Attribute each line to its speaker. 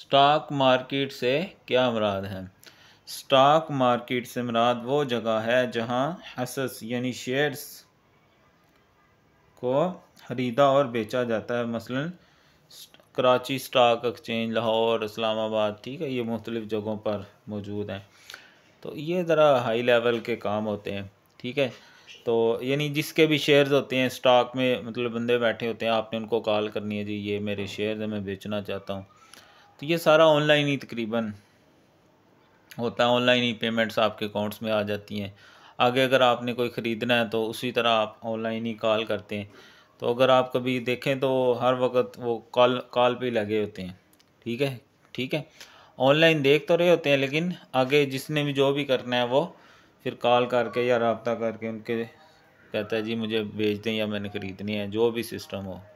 Speaker 1: stock market से क्या मुराद है स्टॉक मार्केट से मुराद वो जगह है जहाँ हसस यानी शेयर्स को ख़रीदा और बेचा जाता है मसलन कराची स्टॉक एक्सचेंज लाहौर इस्लामाबाद ठीक है ये मुख्तलिफ़ जगहों पर मौजूद हैं तो ये ज़रा हाई लेवल के काम होते हैं ठीक है तो यानी जिसके भी शेयर्स होते हैं स्टॉक में मतलब बंदे बैठे होते हैं आपने उनको कॉल करनी है जी ये मेरे शेयर्स हैं मैं बेचना चाहता हूँ तो ये सारा ऑनलाइन ही तकरीबन होता है ऑनलाइन ही पेमेंट्स आपके अकाउंट्स में आ जाती हैं आगे अगर आपने कोई ख़रीदना है तो उसी तरह आप ऑनलाइन ही कॉल करते हैं तो अगर आप कभी देखें तो हर वक्त वो कॉल कॉल पे लगे होते हैं ठीक है ठीक है ऑनलाइन देख तो रहे होते हैं लेकिन आगे जिसने भी जो भी करना है वो फिर कॉल करके या रबता करके उनके कहता है जी मुझे भेज दें या मैंने ख़रीदनी है जो भी सिस्टम हो